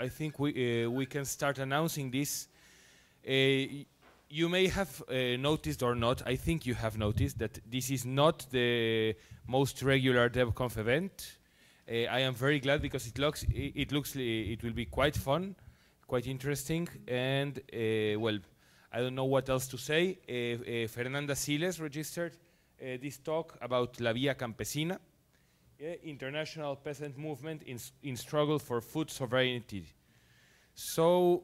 I think we, uh, we can start announcing this. Uh, you may have uh, noticed or not, I think you have noticed that this is not the most regular DevConf event. Uh, I am very glad because it looks, it, looks, uh, it will be quite fun, quite interesting, and uh, well, I don't know what else to say. Fernanda Siles registered this talk about La Via Campesina. Eh, international peasant movement in, in struggle for food sovereignty. So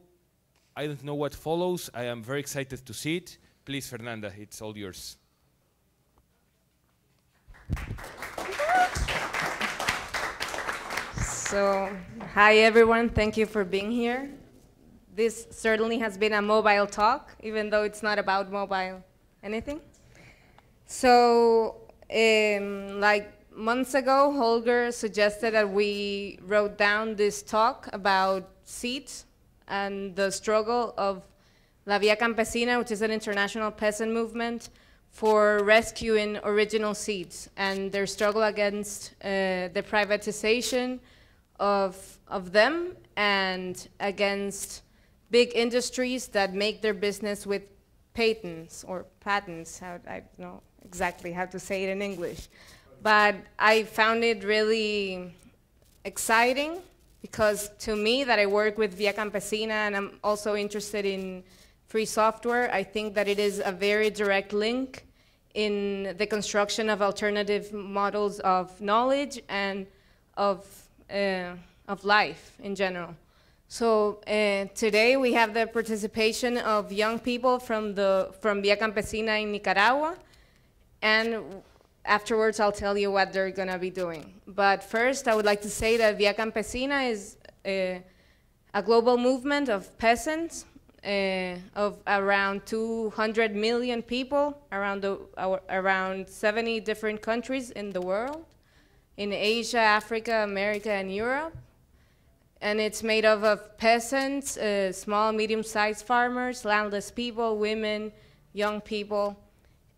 I don't know what follows. I am very excited to see it. Please, Fernanda, it's all yours. So, hi everyone, thank you for being here. This certainly has been a mobile talk, even though it's not about mobile anything. So, um, like months ago, Holger suggested that we wrote down this talk about seeds and the struggle of La Via Campesina, which is an international peasant movement for rescuing original seeds and their struggle against uh, the privatization of, of them and against big industries that make their business with patents or patents. I, I don't know exactly how to say it in English but I found it really exciting because to me that I work with Via Campesina and I'm also interested in free software, I think that it is a very direct link in the construction of alternative models of knowledge and of, uh, of life in general. So uh, today we have the participation of young people from, the, from Via Campesina in Nicaragua and afterwards I'll tell you what they're going to be doing. But first, I would like to say that Via Campesina is uh, a global movement of peasants uh, of around 200 million people around, the, around 70 different countries in the world, in Asia, Africa, America, and Europe. And it's made up of peasants, uh, small, medium-sized farmers, landless people, women, young people,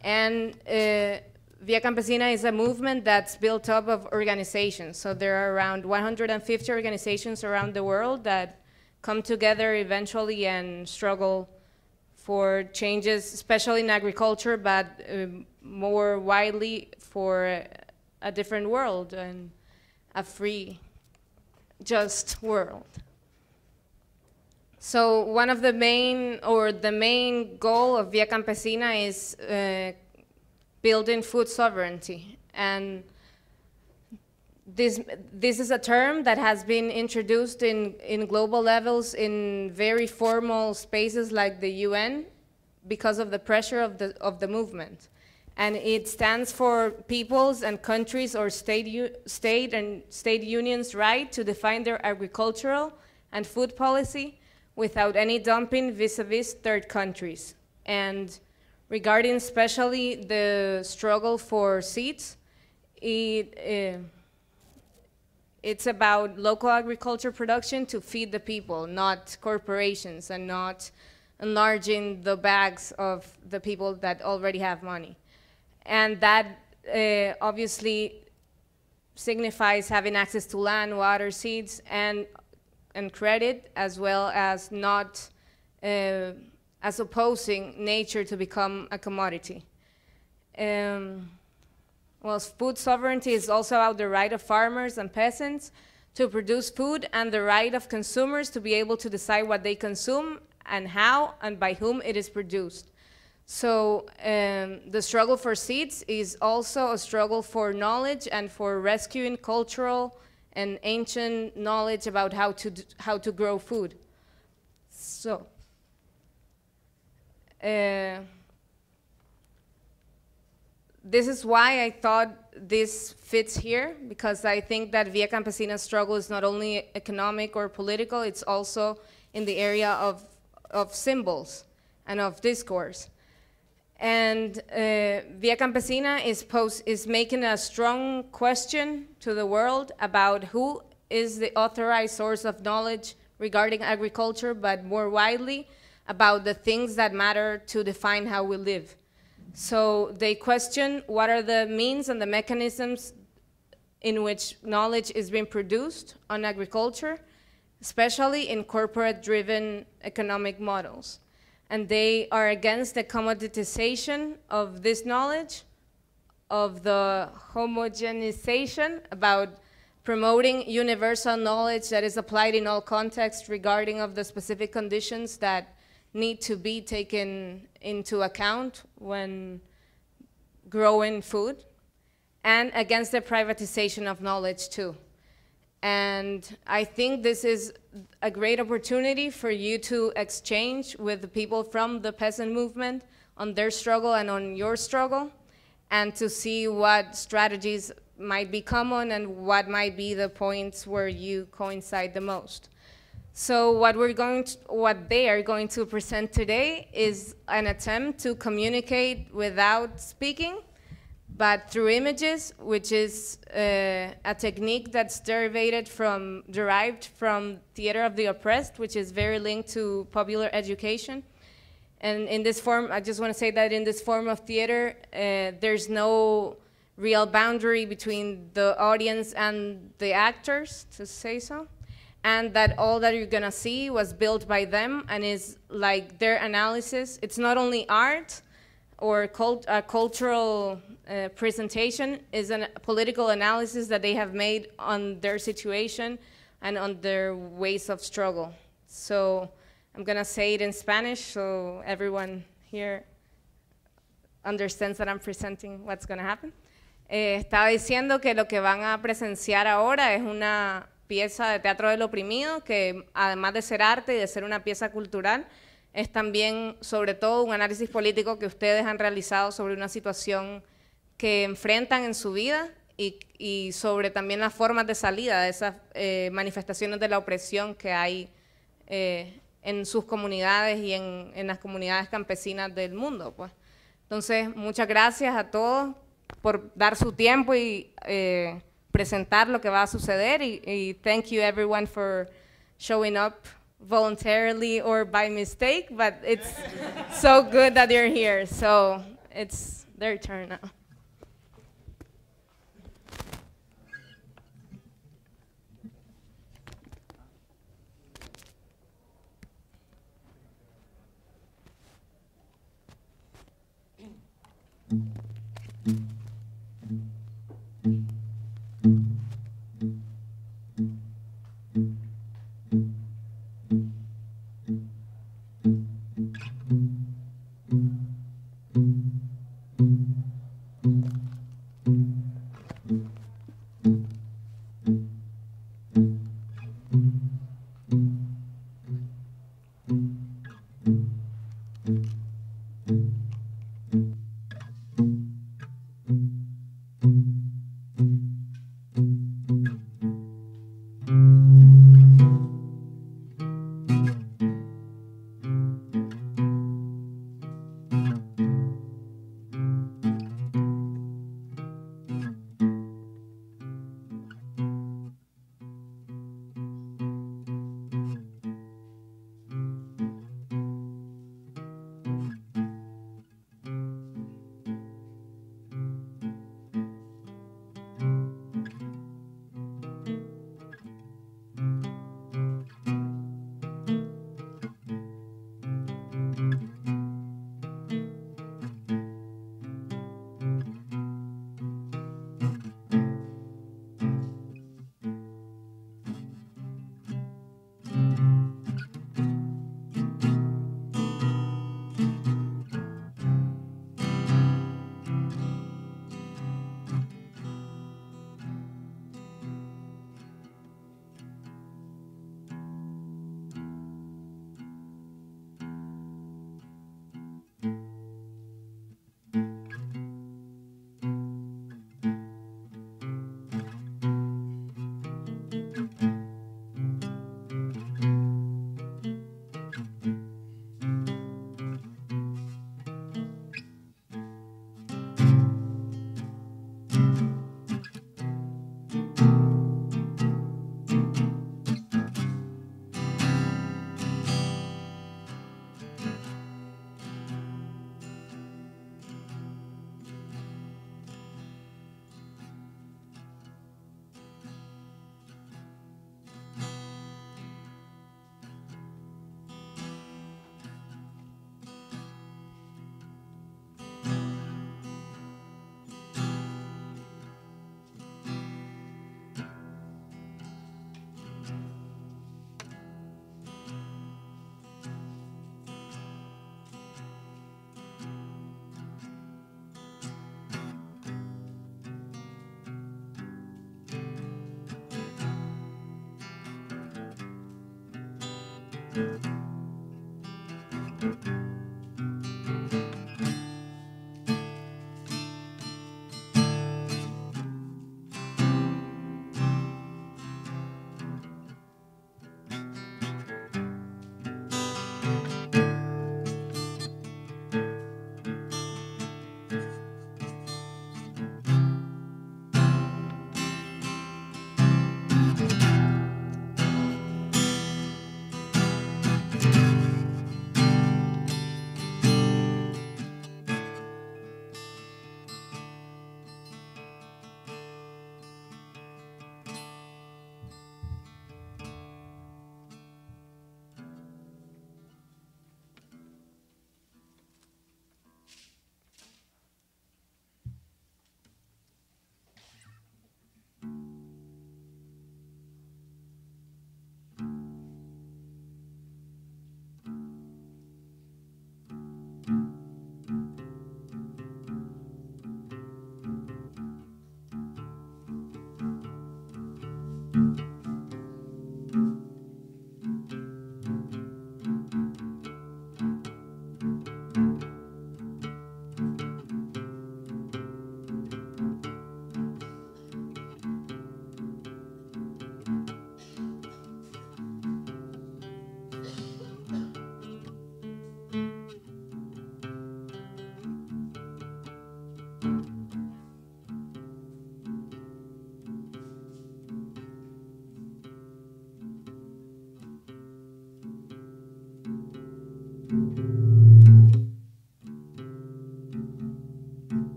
and uh, Via Campesina is a movement that's built up of organizations. So there are around 150 organizations around the world that come together eventually and struggle for changes, especially in agriculture, but uh, more widely for a different world and a free, just world. So one of the main, or the main goal of Via Campesina is uh, building food sovereignty. And this, this is a term that has been introduced in, in global levels in very formal spaces like the UN because of the pressure of the, of the movement. And it stands for peoples and countries or state, state and state unions' right to define their agricultural and food policy without any dumping vis-a-vis -vis third countries. And regarding especially the struggle for seats, it, uh, it's about local agriculture production to feed the people, not corporations and not enlarging the bags of the people that already have money. And that uh, obviously signifies having access to land, water, seeds, and, and credit, as well as not uh, as opposing nature to become a commodity. Um, well, food sovereignty is also about the right of farmers and peasants to produce food and the right of consumers to be able to decide what they consume and how and by whom it is produced. So um, the struggle for seeds is also a struggle for knowledge and for rescuing cultural and ancient knowledge about how to, how to grow food. So. Uh, this is why I thought this fits here, because I think that Via Campesina's struggle is not only economic or political, it's also in the area of, of symbols and of discourse. And uh, Via Campesina is, post, is making a strong question to the world about who is the authorized source of knowledge regarding agriculture, but more widely, about the things that matter to define how we live. So they question what are the means and the mechanisms in which knowledge is being produced on agriculture, especially in corporate-driven economic models. And they are against the commoditization of this knowledge, of the homogenization about promoting universal knowledge that is applied in all contexts regarding of the specific conditions that need to be taken into account when growing food and against the privatization of knowledge too. And I think this is a great opportunity for you to exchange with the people from the peasant movement on their struggle and on your struggle and to see what strategies might be common and what might be the points where you coincide the most. So what we're going to, what they are going to present today is an attempt to communicate without speaking, but through images, which is uh, a technique that's derived from derived from theater of the oppressed, which is very linked to popular education. And in this form, I just want to say that in this form of theater, uh, there's no real boundary between the audience and the actors, to say so and that all that you're gonna see was built by them and is like their analysis. It's not only art or cult, uh, cultural uh, presentation, is a political analysis that they have made on their situation and on their ways of struggle. So I'm gonna say it in Spanish so everyone here understands that I'm presenting what's gonna happen. Eh, estaba diciendo que lo que van a presenciar ahora es una pieza de teatro del oprimido, que además de ser arte y de ser una pieza cultural, es también, sobre todo, un análisis político que ustedes han realizado sobre una situación que enfrentan en su vida y, sobre también las formas de salida de esas eh, manifestaciones de la opresión que hay eh, en sus comunidades y en, las comunidades campesinas del mundo. Pues. Entonces, muchas gracias a todos por dar su tiempo y eh, presentar lo que va a suceder y, y thank you everyone for showing up voluntarily or by mistake, but it's so good that you're here. So it's their turn now.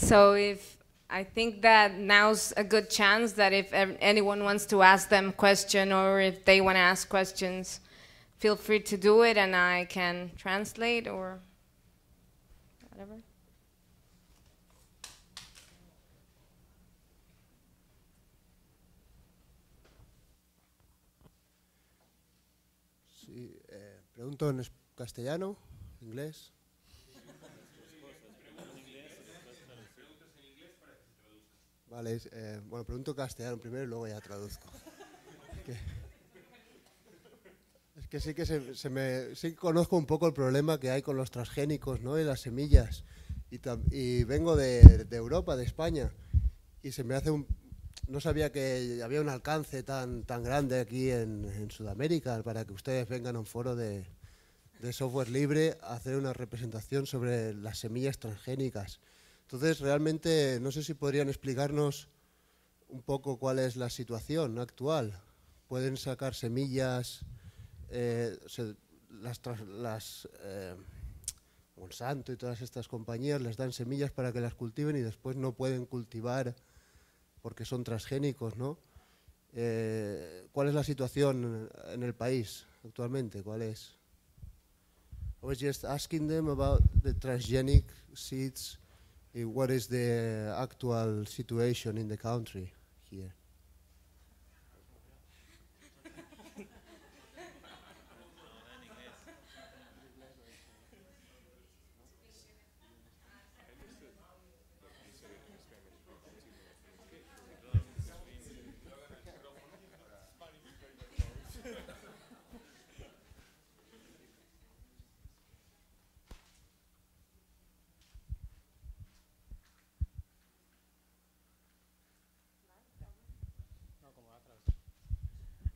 So if I think that now's a good chance that if anyone wants to ask them question or if they want to ask questions, feel free to do it and I can translate or whatever. Eh, pregunto en castellano, inglés. Vale, eh, bueno, pregunto castellano primero y luego ya traduzco. Es que, sí que se, me, sí conozco un poco el problema que hay con los transgénicos ¿no? y las semillas. Y, vengo de, Europa, de España, y se me hace un... No sabía que había un alcance tan, tan grande aquí en, en Sudamérica para que ustedes vengan a un foro de, de software libre a hacer una representación sobre las semillas transgénicas. Entonces, realmente, no sé si podrían explicarnos un poco cuál es la situación actual. ¿Pueden sacar semillas? Eh, las, las Monsanto eh, y todas estas compañías les dan semillas para que las cultiven y después no pueden cultivar porque son transgénicos, ¿no? Eh, ¿Cuál es la situación en el país actualmente? ¿Cuál es? just pues, asking them about the transgenic seeds Eh, what is the actual situation in the country here?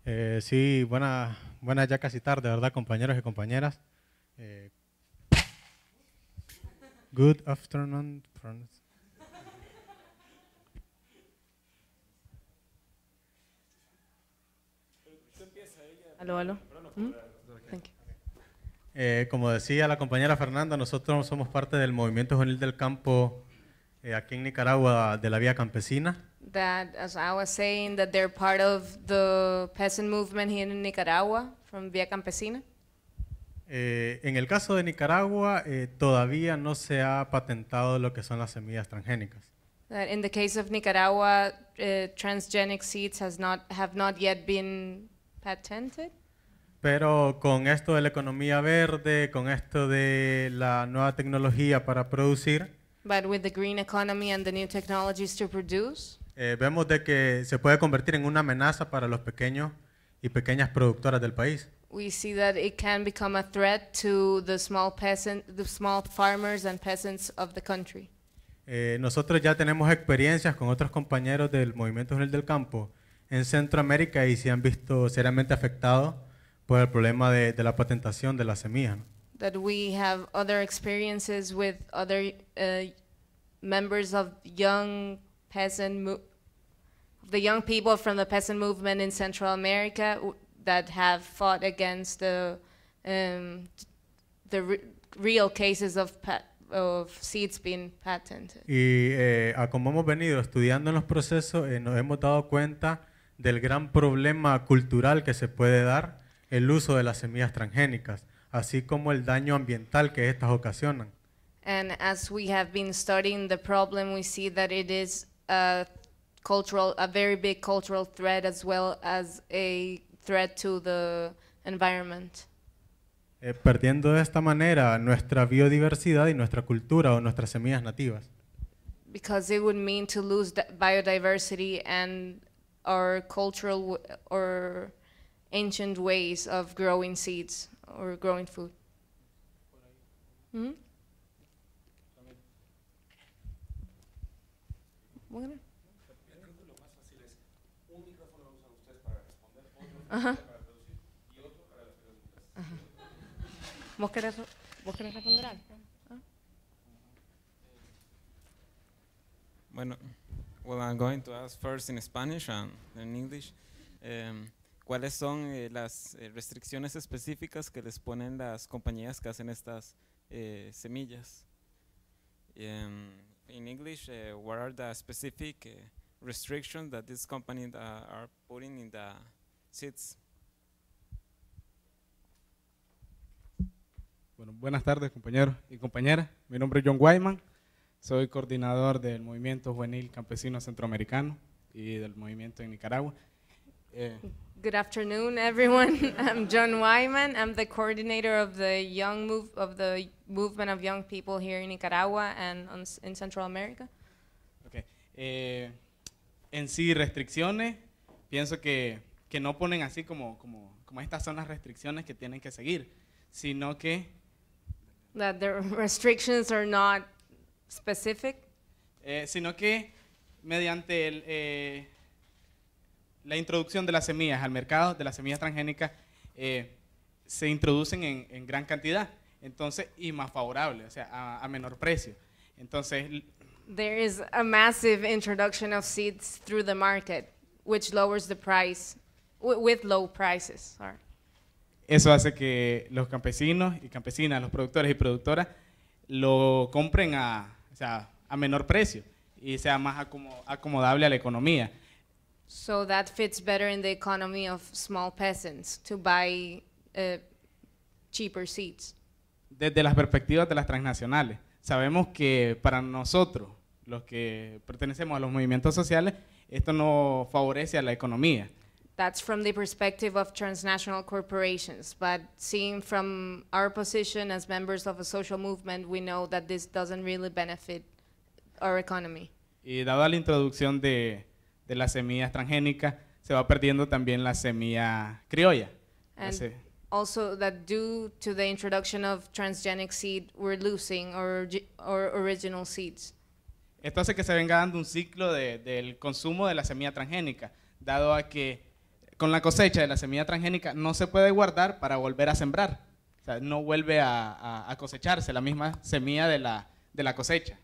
Eh, sí, buenas buena ya casi tarde, ¿verdad, compañeros y compañeras? Eh, good afternoon. Aló, aló. ¿Mm? Eh, como decía la compañera Fernanda, nosotros somos parte del Movimiento Juvenil del Campo eh, aquí en Nicaragua de la Vía Campesina that, as I was saying, that they're part of the peasant movement here in Nicaragua from Via Campesina? Eh, en el caso de Nicaragua, eh, todavía no se ha patentado lo que son las semillas transgénicas. in the case of Nicaragua, eh, transgenic seeds has not, have not yet been patented. Pero con esto de la economía verde, con esto de la nueva tecnología para producir, But with the green economy and the new technologies to produce, eh, vemos de que se puede convertir en una amenaza para los pequeños y pequeñas productoras del país. We see that it can become a threat to the small farmers and peasants of the country. Eh, nosotros ya tenemos experiencias con otros compañeros del Movimiento Juvenil del Campo en Centroamérica y se han visto seriamente afectados por el problema de, la patentación de las semillas. experiences eh, members young peasant the young people from the peasant movement in Central America that have fought against the um, the real cases of of seeds being patented. Y eh, a como hemos venido estudiando los procesos, eh, nos hemos dado cuenta del gran problema cultural que se puede dar el uso de las semillas transgénicas, así como el daño ambiental que estas ocasionan. And as we have been studying the problem, we see that it is a cultural, a very big cultural threat as well as a threat to the environment. Eh, perdiendo de esta manera nuestra biodiversidad y nuestra cultura o nuestras semillas nativas. Because it would mean to lose biodiversity and our cultural or ancient ways of growing seeds or growing food. -hmm. Yo creo que lo más fácil es un micrófono usan ustedes para responder, otro para traducir y otro para las preguntas. Ajá. ¿Vos querés, responder algo? Ah. Bueno, well, I'm going to ask first in Spanish and in English. Um, ¿Cuáles son eh, las eh, restricciones específicas que les ponen las compañías que hacen estas eh, semillas? Um, in English, uh, what are the specific eh, restrictions that these companies are putting in the Bueno, buenas tardes, compañeros y compañeras. Mi nombre es John Wyman. Soy coordinador del Movimiento Juvenil Campesino Centroamericano y del Movimiento en Nicaragua. Eh, Good afternoon, everyone. I'm John Wyman. I'm the coordinator of the young move of the movement of young people here in Nicaragua and in Central America. Okay. Eh, en sí, restricciones. Pienso que, no ponen así como, como, estas son las restricciones que tienen que seguir, sino que that the restrictions are not specific. Eh, sino que mediante el eh, la introducción de las semillas al mercado, de las semillas transgénicas, eh, se introducen en, gran cantidad, entonces, y más favorable, o sea, a, menor precio. Entonces... There is a massive introduction of seeds through the market, which lowers the price, with low prices. Eso hace que los campesinos y campesinas, los productores y productoras, lo compren a, o sea, a menor precio y sea más acomodable a la economía. So that fits better in the economy of small peasants to buy uh, cheaper seeds. Desde las perspectivas de las transnacionales, sabemos que para nosotros, los que pertenecemos a los movimientos sociales, esto no favorece a la economía. That's from the perspective of transnational corporations, but seeing from our position as members of a social movement, we know that this doesn't really benefit our economy. Y dado la introducción de de las semillas transgénicas, se va perdiendo también la semilla criolla. also that due to the introduction of transgenic seed, we're losing our, original seeds. Esto hace que se venga dando un ciclo del consumo de la semilla transgénica, dado a que con la cosecha de la semilla transgénica no se puede guardar para volver a sembrar. O sea, no vuelve a, a cosecharse la misma semilla de la, de la cosecha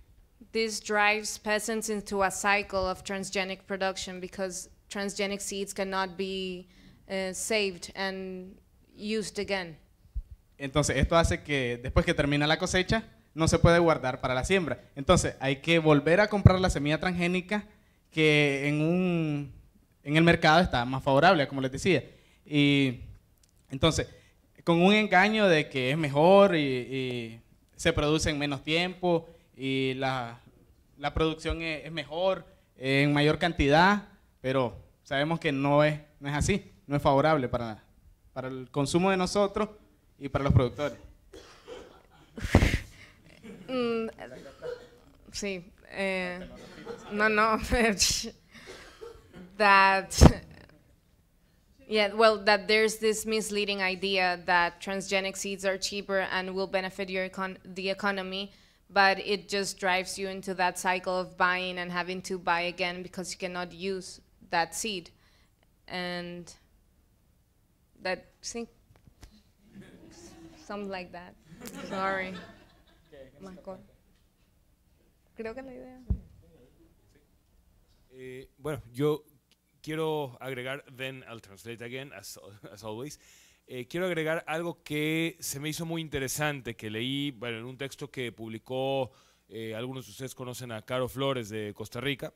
this drives peasants into a cycle of transgenic production because transgenic seeds cannot be eh, saved and used again. Entonces, esto hace que después que termina la cosecha, no se puede guardar para la siembra. Entonces, hay que volver a comprar la semilla transgénica que en, el mercado está más favorable, como les decía. Y entonces, con un engaño de que es mejor y, y se produce en menos tiempo, y la, la producción e, es, mejor, en mayor cantidad, pero sabemos que no es, no es así, no es favorable para, para el consumo de nosotros y para los productores. Mm, sí. Eh, no, no. that. Yeah, well, that there's this misleading idea that transgenic seeds are cheaper and will benefit your econ the economy, but it just drives you into that cycle of buying and having to buy again because you cannot use that seed. And that think something like that. Sorry. Creo que la idea. Eh, bueno, yo quiero agregar, then I'll translate again, as, as always. Eh, quiero agregar algo que se me hizo muy interesante, que leí en un texto que publicó, eh, algunos de ustedes conocen a Caro Flores de Costa Rica,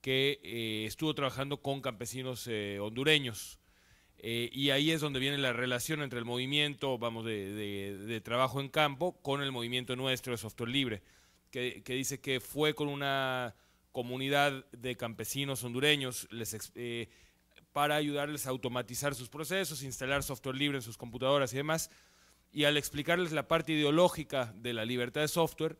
que eh, estuvo trabajando con campesinos hondureños. y ahí es donde viene la relación entre el movimiento, vamos, de, trabajo en campo con el movimiento nuestro de software libre, que, dice que fue con una comunidad de campesinos hondureños, les para ayudarles a automatizar sus procesos, instalar software libre en sus computadoras y demás. Y al explicarles la parte ideológica de la libertad de software,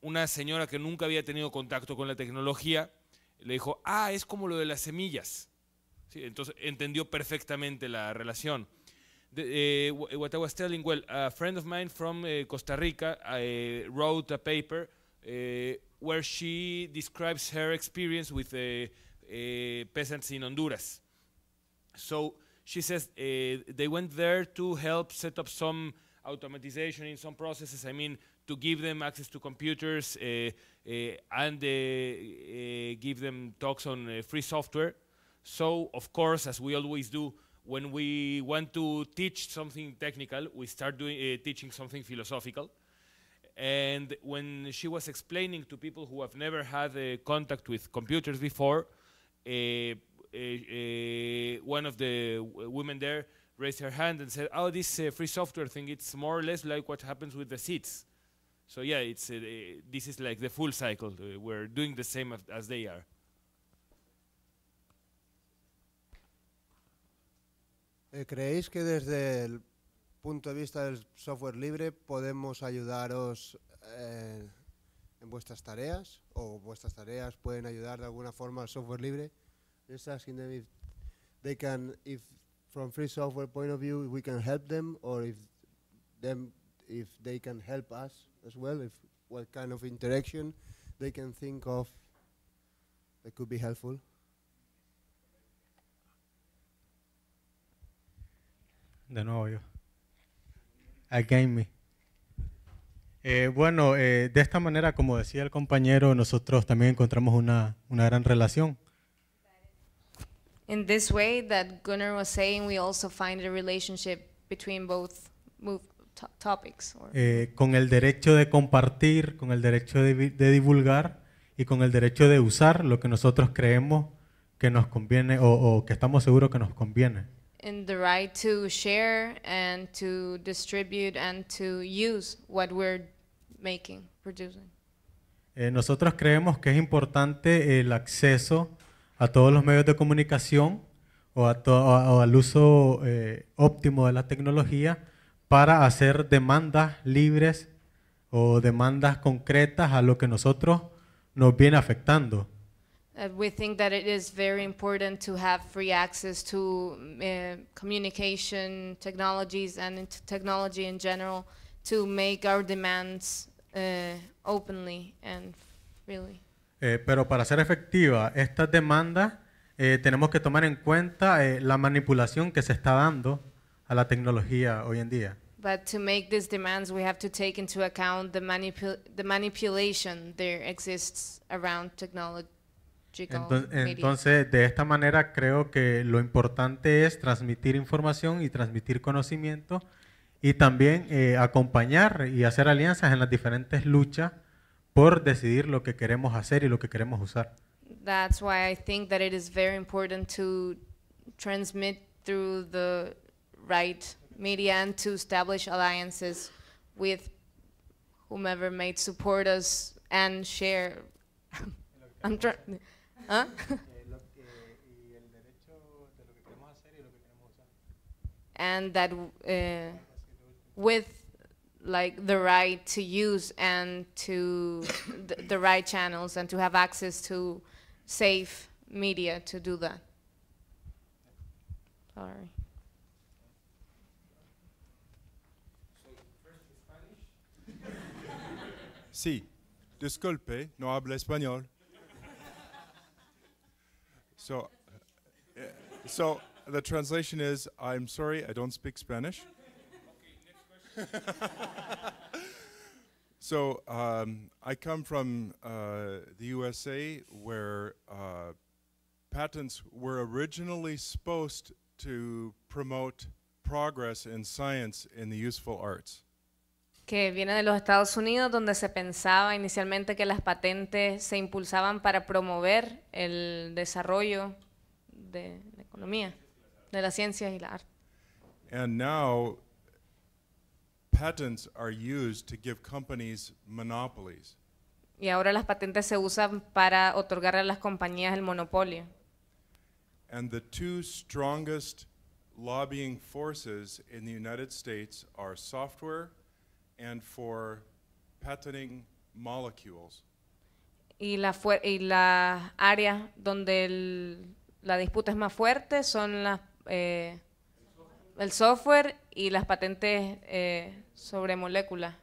una señora que nunca había tenido contacto con la tecnología le dijo, ah, es como lo de las semillas. entonces entendió perfectamente la relación. what eh, I was telling, well, a friend of mine from eh, Costa Rica eh, wrote a paper where she describes her experience with Eh, peasants in Honduras. So she says eh, they went there to help set up some automatization in some processes. I mean, to give them access to computers uh, uh, and uh, give them talks on free software. So, of course, as we always do, when we want to teach something technical, we start doing, teaching something philosophical. And when she was explaining to people who have never had contact with computers before, Eh, eh, one of the women there raised her hand and said, "Oh, this uh, free software thing. It's more or less like what happens with the seats." So yeah, it's uh, this is like the full cycle. Uh, we're doing the same as they are. Eh, ¿Creéis que desde el punto de vista del software libre podemos ayudaros eh, en vuestras tareas o vuestras tareas pueden ayudar de alguna forma al software libre. Just asking them if they can, if from free software point of view, if we can help them or if them, if they can help us as well, if what kind of interaction they can think of that could be helpful. De nuevo yo. Again me. Eh, bueno, eh, de esta manera, como decía el compañero, nosotros también encontramos una, gran relación. In this way that Gunnar was saying, we also find a relationship between eh, con el derecho de compartir, con el derecho de, divulgar y con el derecho de usar lo que nosotros creemos que nos conviene o que estamos seguros que nos conviene in the right to share and to distribute and to use what we're eh, nosotros creemos que es importante el acceso a todos los medios de comunicación o, al uso eh, óptimo de la tecnología para hacer demandas libres o demandas concretas a lo que nosotros nos viene afectando. Uh, we think that it is very important to have free access to uh, communication technologies and technology in general to make our demands uh, openly and freely. Eh, pero para ser efectiva eh, tenemos que tomar en cuenta eh, la manipulación que se está dando a la tecnología hoy en día. But to make these demands, we have to take into account the, manipul the manipulation there exists around technology. Entonces, de esta manera creo que lo importante es transmitir información y transmitir conocimiento y también eh, acompañar y hacer alianzas en las diferentes luchas por decidir lo que queremos hacer y lo que queremos usar. That's why I think that it is very important to transmit through the right media and to establish alliances with whomever may support us and share. I'm ¿Ah? Eh, and that uh, with like the right to use and to the, the right channels and to have access to safe media to do that. Sorry. Sí, disculpe, no habla español. So, uh, so the translation is, I'm sorry, I don't speak Spanish. so um, I come from uh, the USA where uh, patents were originally supposed to promote progress in science in the useful arts. que viene de los Estados Unidos, donde se pensaba inicialmente que las patentes se impulsaban para promover el desarrollo de la economía, de las ciencias y la arte. Y ahora las patentes se usan para otorgar a las compañías el monopolio. And the two strongest lobbying forces in the United States are software and for patterning molecules. Y la, y la área donde el, la disputa es más fuerte son las, eh, el software y las patentes eh, sobre moléculas.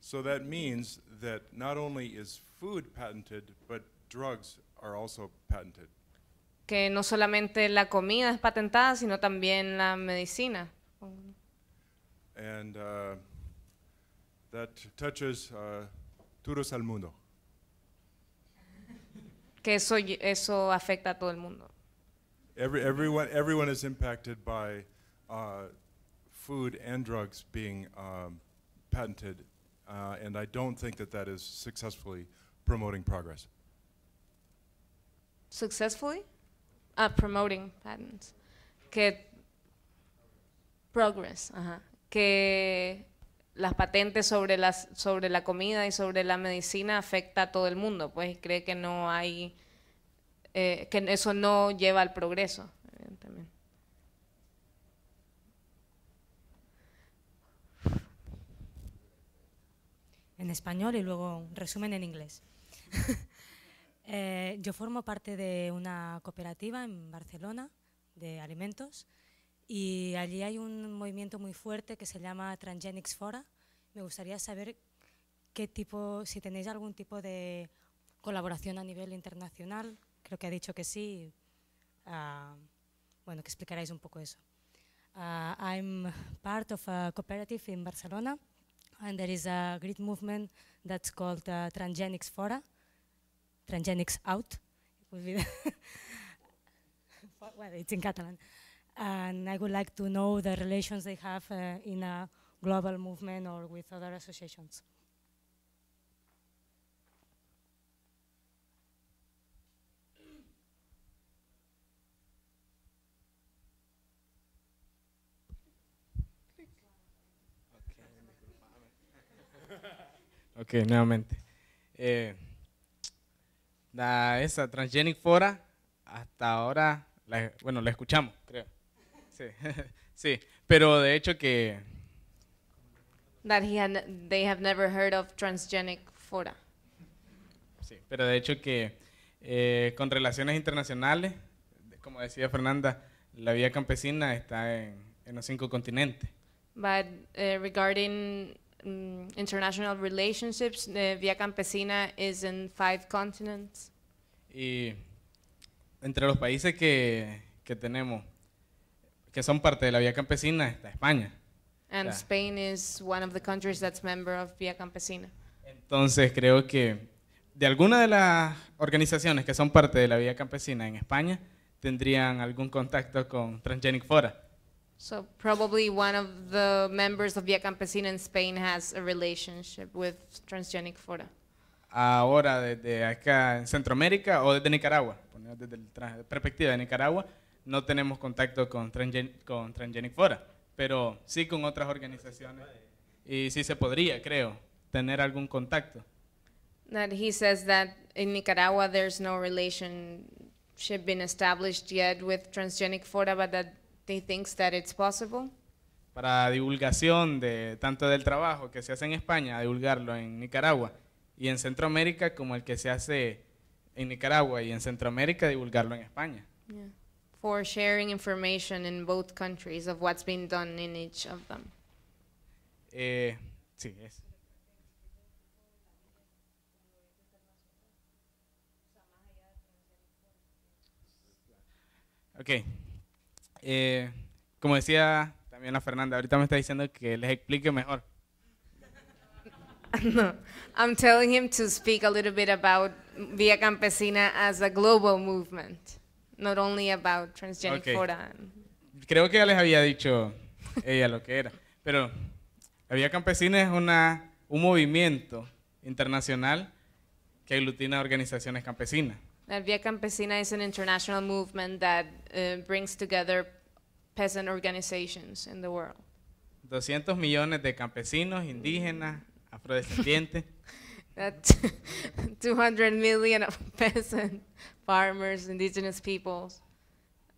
So that means that not only is food patented, but drugs are also patented. Que no solamente la comida es patentada, sino también la medicina. And, uh, that touches uh, todos al mundo. Que eso, eso afecta a todo el mundo. Every, everyone, everyone is impacted by uh, food and drugs being um, patented, uh, and I don't think that that is successfully promoting progress. Successfully? Uh, promoting patents. Que progress, uh -huh. Que las patentes sobre, la comida y sobre la medicina afecta a todo el mundo, pues cree que no hay, eh, que eso no lleva al progreso. En español y luego un resumen en inglés. Eh, yo formo parte de una cooperativa en Barcelona de alimentos y allí hay un movimiento muy fuerte que se llama Transgenics Fora. Me gustaría saber qué tipo, si tenéis algún tipo de colaboración a nivel internacional. Creo que ha dicho que sí. Ah, bueno, que explicaráis un poco eso. Ah, I'm part of a cooperative in Barcelona, and there is a great movement that's called uh, Transgenics Fora, Transgenics Out. It would well, it's in Catalan. and I would like to know the relations they have uh, in a global movement or with other associations. Ok, nuevamente. Eh, la, esa Transgenic Fora, hasta ahora, la, bueno, la escuchamos, creo. Sí, sí, pero de hecho que... That he had, they have never heard of transgenic fora. Sí, pero de hecho que eh, con relaciones internacionales, como decía Fernanda, la vía campesina está en, en los cinco continentes. But eh, regarding mm, international relationships, the eh, Via Campesina is in five continents. Y entre los países que, que tenemos, que son parte de la Vía Campesina está España. And Spain is one of the countries that's member of Vía Campesina. Entonces creo que de alguna de las organizaciones que son parte de la Vía Campesina en España tendrían algún contacto con Transgenic Fora. So probably one of the members of Vía Campesina in Spain has a relationship with Transgenic Fora. Ahora desde acá en Centroamérica o desde Nicaragua, desde la perspectiva de Nicaragua, no tenemos contacto con, Transgenic Fora, pero sí con otras organizaciones. Y sí se podría, creo, tener algún contacto. he says that in Nicaragua there's no relationship been established yet with Transgenic Fora, but that thinks that it's possible. Para divulgación de tanto del trabajo que se hace en España, divulgarlo en Nicaragua y en Centroamérica como el que se hace en Nicaragua y en Centroamérica divulgarlo en España for sharing information in both countries of what's been done in each of them. Eh, sí, es. Ok. Eh, como decía también la Fernanda, ahorita me está diciendo que les explique mejor. no, I'm telling him to speak a little bit about Vía Campesina as a global movement not only about transgenic Creo que ya les había dicho ella lo que era, pero la Vía Campesina es una, un movimiento internacional que aglutina organizaciones campesinas. La Vía Campesina es un international movement that eh, brings together peasant organizations in the world. 200 millones de campesinos, indígenas, afrodescendientes. that 200 million peasant farmers, indigenous peoples.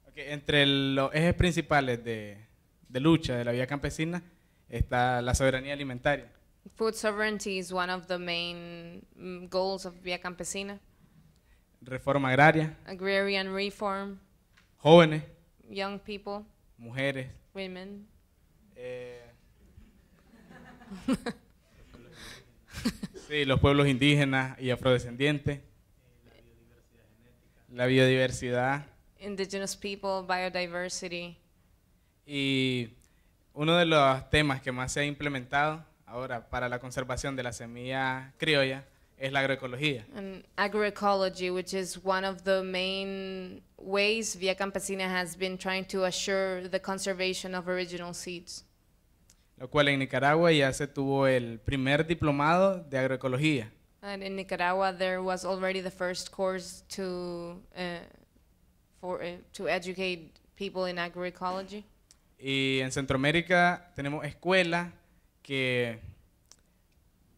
Okay, entre los ejes principales de, de lucha de la Vía campesina está la soberanía alimentaria. Food sovereignty is one of the main mm, goals of Vía Campesina. Reforma agraria. Agrarian reform. Jóvenes. Young people. Mujeres. Women. Eh, Sí, los pueblos indígenas y afrodescendientes. La biodiversidad. Indigenous people, biodiversity. Y uno de los temas que más se ha implementado ahora para la conservación de la semilla criolla es la agroecología. agroecology, which is one of the main ways Via Campesina has been trying to assure the conservation of original seeds lo cual en Nicaragua ya se tuvo el primer diplomado de agroecología. in Nicaragua there was already the first course uh, uh, to educate people in agroecology. Y en Centroamérica tenemos escuelas que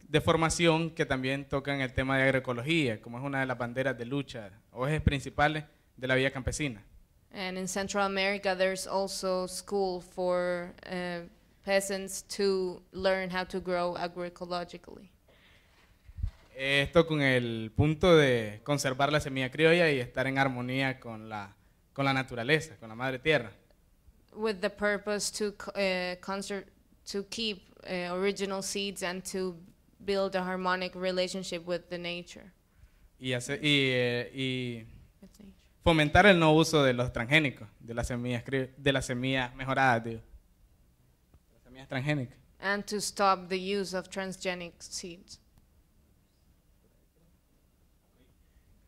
de formación que también tocan el tema de agroecología, como es una de las banderas de lucha, o ejes principales de la vía campesina. in Central there's also school for uh, peasants to learn how to grow agroecologically. Esto con el punto de conservar la semilla criolla y estar en armonía con la, con la naturaleza, con la madre tierra. With the purpose to, uh, to keep eh, original seeds and to build a harmonic relationship with the nature. Y, hace, y, eh, y fomentar el no uso de los transgénicos, de las semillas, de las semillas mejoradas, semillas And to stop the use of transgenic seeds.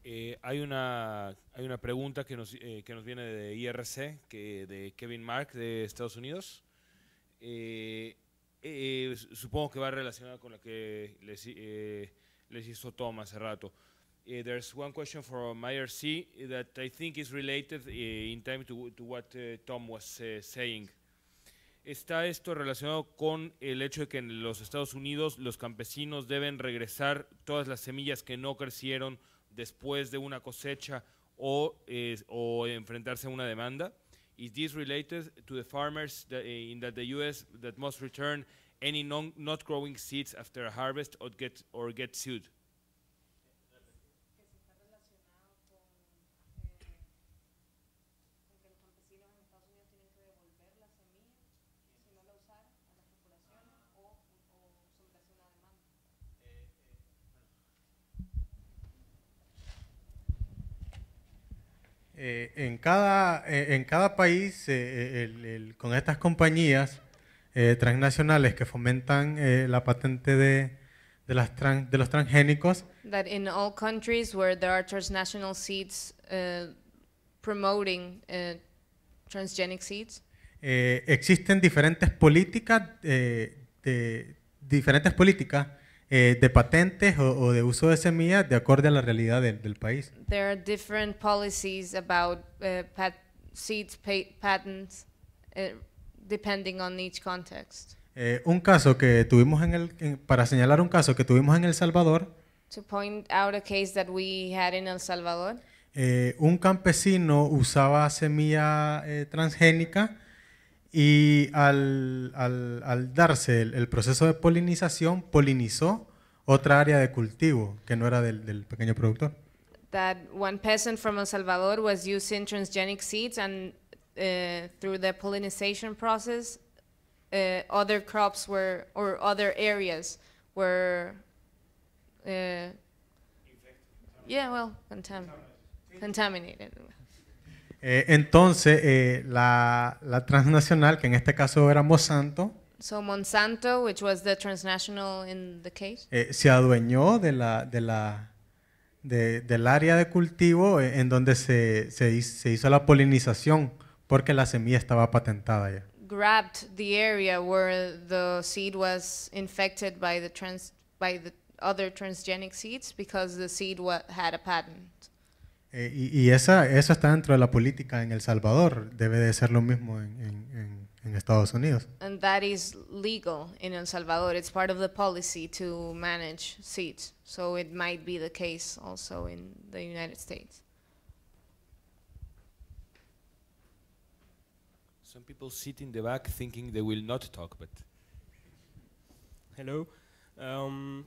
Eh, hay, una, hay una pregunta que nos, eh, que nos viene de IRC, que, de Kevin Mark de Estados Unidos. Eh, eh supongo que va relacionada con la que les, eh, les hizo Tom hace rato. Uh, there's one question from IRC that I think is related uh, in time to, to what Tom was saying está esto relacionado con el hecho de que en los Estados Unidos los campesinos deben regresar todas las semillas que no crecieron después de una cosecha o, enfrentarse a una demanda? Is this related to the farmers eh, in that the U.S. that must return any non, not growing seeds after a harvest or get, or get sued? eh, en, cada, eh, en cada país, eh, eh, el, el, con estas compañías eh, transnacionales que fomentan eh, la patente de, de, las trans, de los transgénicos. That in all countries where there are transnational seeds uh, promoting uh, transgenic seeds. eh, existen diferentes políticas, eh, de, diferentes políticas eh, de patentes o, o, de uso de semillas de acuerdo a la realidad de, del país. There are different policies about uh, pat seeds pa patents uh, depending on each context. Eh, un caso que tuvimos en el en, para señalar un caso que tuvimos en El Salvador. To point out a case that we had in El Salvador. Eh, un campesino usaba semilla eh, transgénica y al, al, al darse el, proceso de polinización, polinizó otra área de cultivo que no era del, pequeño productor. That one peasant from El Salvador was using transgenic seeds and eh, through the pollination process, eh, other crops were or other areas were. Uh, yeah, well, contaminated. contaminated. Eh, entonces, eh, la, la, transnacional, que en este caso era Monsanto, Monsanto, which was the transnational in the case, eh, se adueñó de la, de la, de, del área de cultivo eh, en donde se, se, se, hizo la polinización, porque la semilla estaba patentada ya. Grabbed the area where the seed was infected by the, trans, by the other transgenic seeds because the seed had a patent. Eh, y, y esa, eso está dentro de la política en El Salvador. Debe de ser lo mismo en, en, en, Estados Unidos. And that is legal in El Salvador. It's part of the policy to manage seats. So it might be the case also in the United States. Some people sit in the back thinking they will not talk, but. Hello. Um,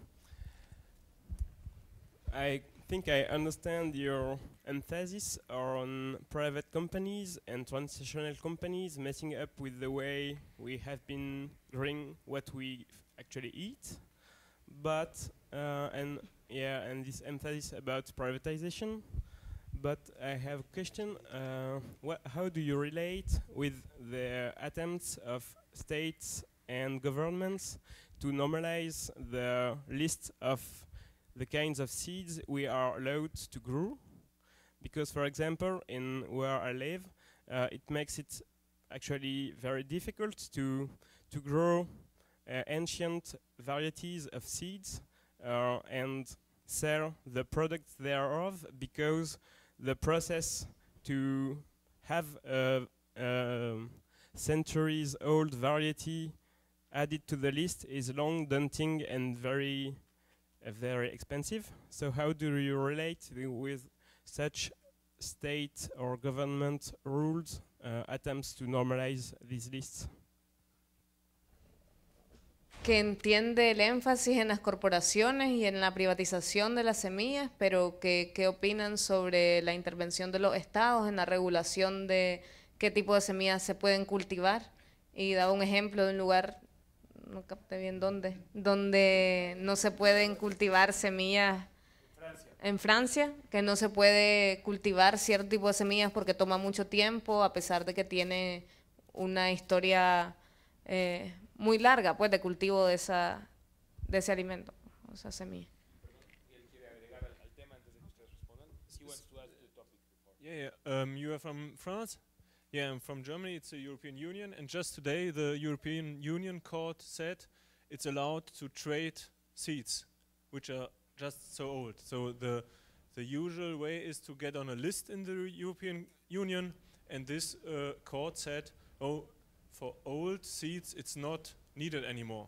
I think I understand your emphasis on private companies and transnational companies messing up with the way we have been growing what we actually eat. But, uh, and yeah, and this emphasis about privatization. But I have a question. Uh, how do you relate with the attempts of states and governments to normalize the list of the kinds of seeds we are allowed to grow? because for example in where I live uh, it makes it actually very difficult to to grow uh, ancient varieties of seeds uh, and sell the products thereof because the process to have a, a centuries old variety added to the list is long, daunting and very very expensive. So how do you relate with Such state or government rules uh, attempts to normalize these lists. que entiende el énfasis en las corporaciones y en la privatización de las semillas, pero que, ¿qué opinan sobre la intervención de los estados en la regulación de qué tipo de semillas se pueden cultivar? Y da un ejemplo de un lugar, no capté bien dónde, donde no se pueden cultivar semillas en Francia, que no se puede cultivar cierto tipo de semillas porque toma mucho tiempo, a pesar de que tiene una historia eh, muy larga pues, de cultivo de, esa, de ese alimento, o sea, semilla. Yeah, yeah. Um, you are from France? Yeah, I'm from Germany. It's a European Union. And just today, the European Union court said it's allowed to trade seeds, which are just so old. So the, the usual way is to get on a list in the European Union, and this uh, court said, oh, for old seats, it's not needed anymore.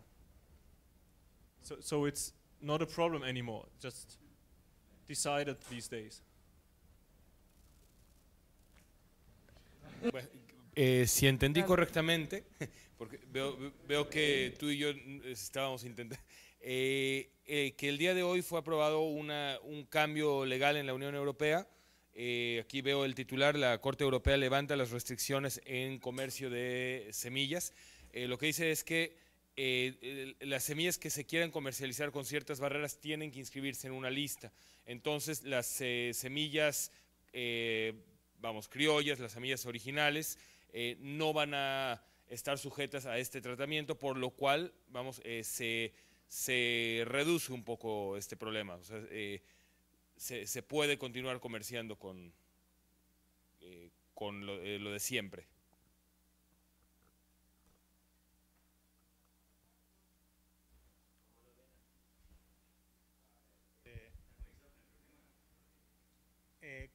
So, so it's not a problem anymore, just decided these days. Eh, si entendí correctamente, porque veo, veo que tú y yo estábamos intentando Eh, eh, que el día de hoy fue aprobado un cambio legal en la Unión Europea. Eh, aquí veo el titular, la Corte Europea levanta las restricciones en comercio de semillas. lo que dice es que las semillas que se quieran comercializar con ciertas barreras tienen que inscribirse en una lista. Entonces, las semillas, vamos, criollas, las semillas originales, no van a estar sujetas a este tratamiento, por lo cual, vamos, se se reduce un poco este problema. Eh, se, se, puede continuar comerciando con, eh, con eh, lo, de siempre.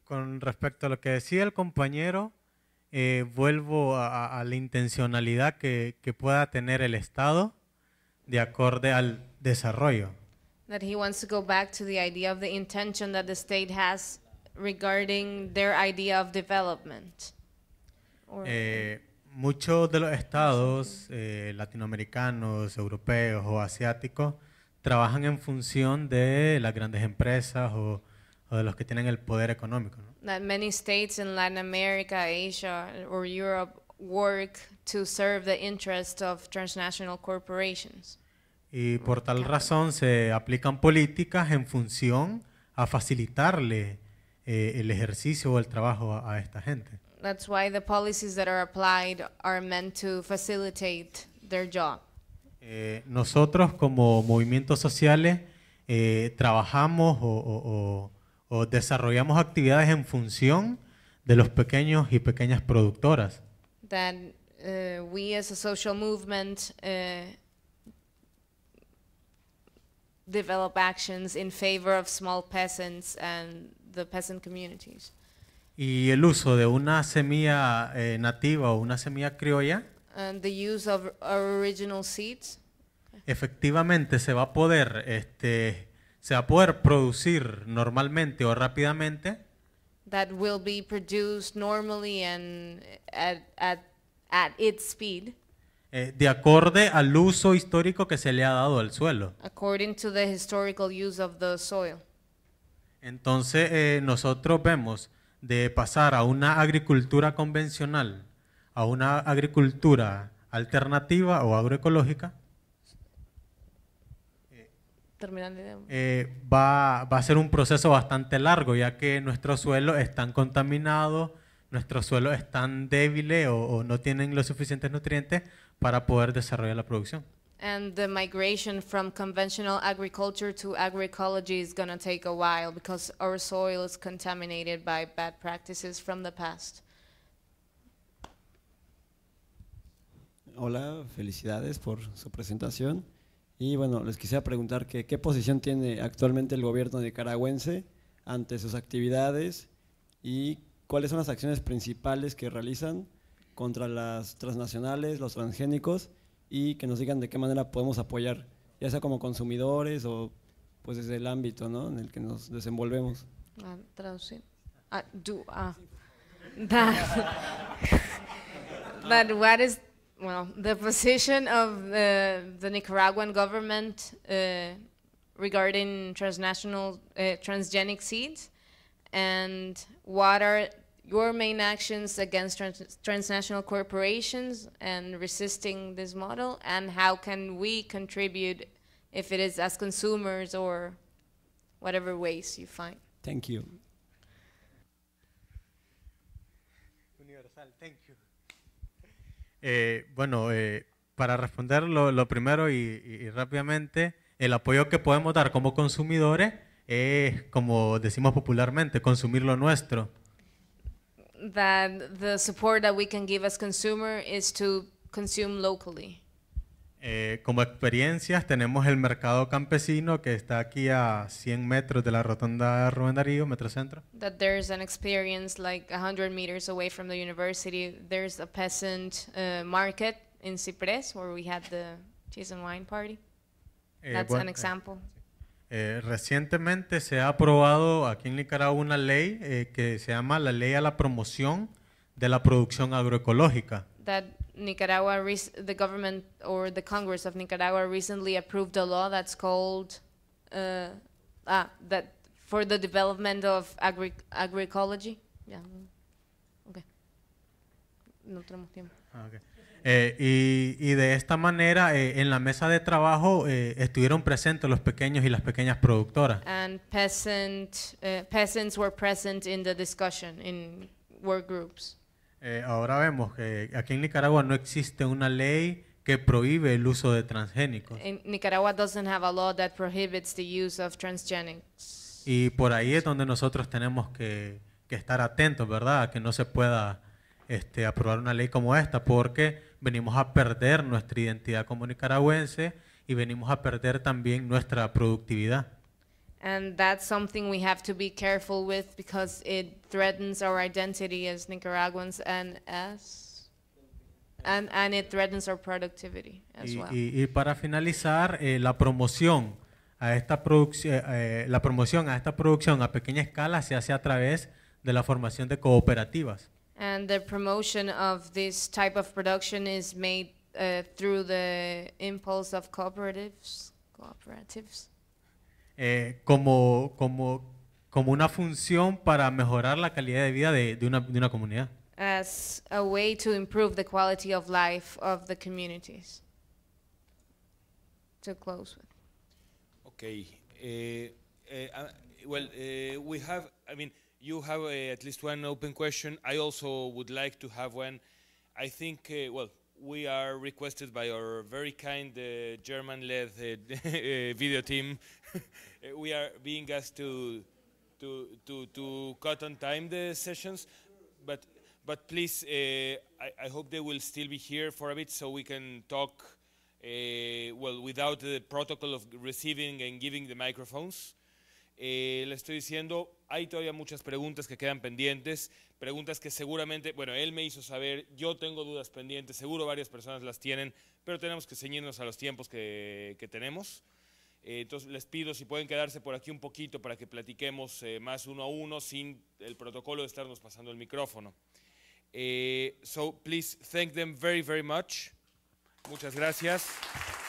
con respecto a lo que decía el compañero, vuelvo a, a, la intencionalidad que, que, pueda tener el Estado de acuerdo al desarrollo. That he wants to go back to the idea of the intention that the state has regarding their idea of development. Eh, muchos de los estados eh, latinoamericanos, europeos o asiáticos trabajan en función de las grandes empresas o, o de los que tienen el poder económico. ¿no? That many states in Latin America, Asia or Europe work to serve the interests of transnational corporations y por tal razón se aplican políticas en función a facilitarle eh, el ejercicio o el trabajo a, esta gente. That's why the policies that are applied are meant to facilitate their job. Eh, nosotros como movimientos sociales eh, trabajamos o, desarrollamos actividades en función de los pequeños y pequeñas productoras. social develop actions in favor of small peasants and the peasant communities. Y el uso de una semilla eh, nativa o una semilla criolla and the use of original seeds efectivamente se va a poder este se va a poder producir normalmente o rápidamente that will be produced normally and at, at, at its speed Eh, de acorde al uso histórico que se le ha dado al suelo. Entonces eh, nosotros vemos de pasar a una agricultura convencional a una agricultura alternativa o agroecológica, eh, va, va a ser un proceso bastante largo, ya que nuestros suelos están contaminados nuestros suelos están débiles o, o no tienen los suficientes nutrientes para poder desarrollar la producción. And the migration from conventional agriculture to agroecology is going to take a while because our soil is contaminated by bad practices from the past. Hola, felicidades por su presentación. Y bueno, les quisiera preguntar qué posición tiene actualmente el gobierno nicaragüense ante sus actividades y cuáles son las acciones principales que realizan contra las transnacionales, los transgénicos, y que nos digan de qué manera podemos apoyar, ya sea como consumidores o pues desde el ámbito ¿no? en el que nos desenvolvemos. Ah, traducir. Ah, do, ah. That, what is, well, the position of the, the Nicaraguan government uh, regarding transnational, uh, transgenic seeds? and what are your main actions against trans transnational corporations and resisting this model, and how can we contribute if it is as consumers or whatever ways you find. Thank you. Universal, thank you. Eh, bueno, eh, para responder lo, primero y, rápidamente, el apoyo que podemos dar como consumidores es, como decimos popularmente, consumir lo nuestro that the support that we can give as consumer is to consume locally. Eh, como experiencias tenemos el mercado campesino que está aquí a 100 metros de la rotonda Rubén Darío, metro centro. That there's an experience like 100 meters away from the university. There's a peasant uh, market in Cipres where we had the cheese and wine party. Eh, That's eh, bueno, an example. Eh, sí. Eh, recientemente se ha aprobado aquí en Nicaragua una ley eh, que se llama la Ley a la Promoción de la Producción Agroecológica. That Nicaragua, the government or the Congress of Nicaragua recently approved a law that's called uh, ah, that for the development of agri agroecology. Yeah. Okay. No tenemos tiempo. Ah, okay. Eh, y, de esta manera, eh, en la mesa de trabajo eh, estuvieron presentes los pequeños y las pequeñas productoras. And peasants were present in the discussion, in work groups. ahora vemos que aquí en Nicaragua no existe una ley que prohíbe el uso de transgénicos. Nicaragua doesn't have a law that prohibits the use of Y por ahí es donde nosotros tenemos que, estar atentos, ¿verdad? Que no se pueda este, aprobar una ley como esta, porque venimos a perder nuestra identidad como nicaragüense y venimos a perder también nuestra productividad. And that's something we have to be careful with because it threatens our identity as Nicaraguans and as and, and it threatens our productivity as y, well. Y, y, para finalizar eh, la promoción a esta producción, eh, eh, la promoción a esta producción a pequeña escala se hace a través de la formación de cooperativas. And the promotion of this type of production is made uh, through the impulse of cooperatives. cooperatives. Eh, como, como, como una función para mejorar la calidad de vida de, de, una, de una comunidad. As a way to improve the quality of life of the communities. To close with. Okay. Uh, uh, well, eh, we have, I mean, you have a, uh, at least one open question. I also would like to have one. I think, uh, well, we are requested by our very kind uh, German-led uh, uh, video team. we are being asked to, to, to, to cut on time the sessions, but, but please, I, I, hope they will still be here for a bit so we can talk, well, without the protocol of receiving and giving the microphones. Eh, le estoy diciendo, hay todavía muchas preguntas que quedan pendientes, preguntas que seguramente, bueno, él me hizo saber, yo tengo dudas pendientes, seguro varias personas las tienen, pero tenemos que ceñirnos a los tiempos que, tenemos. Eh, entonces les pido si pueden quedarse por aquí un poquito para que platiquemos eh, más uno a uno sin el protocolo de estarnos pasando el micrófono. Eh, so please thank them very, very much. Muchas gracias.